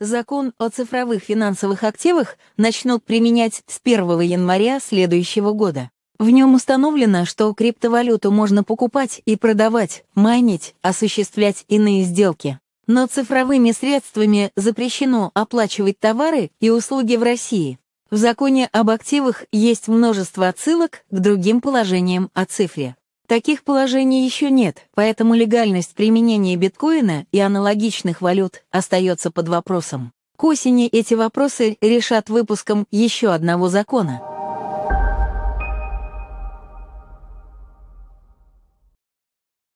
Закон о цифровых финансовых активах начнут применять с 1 января следующего года. В нем установлено, что криптовалюту можно покупать и продавать, майнить, осуществлять иные сделки. Но цифровыми средствами запрещено оплачивать товары и услуги в России. В законе об активах есть множество отсылок к другим положениям о цифре. Таких положений еще нет, поэтому легальность применения биткоина и аналогичных валют остается под вопросом. К осени эти вопросы решат выпуском еще одного закона.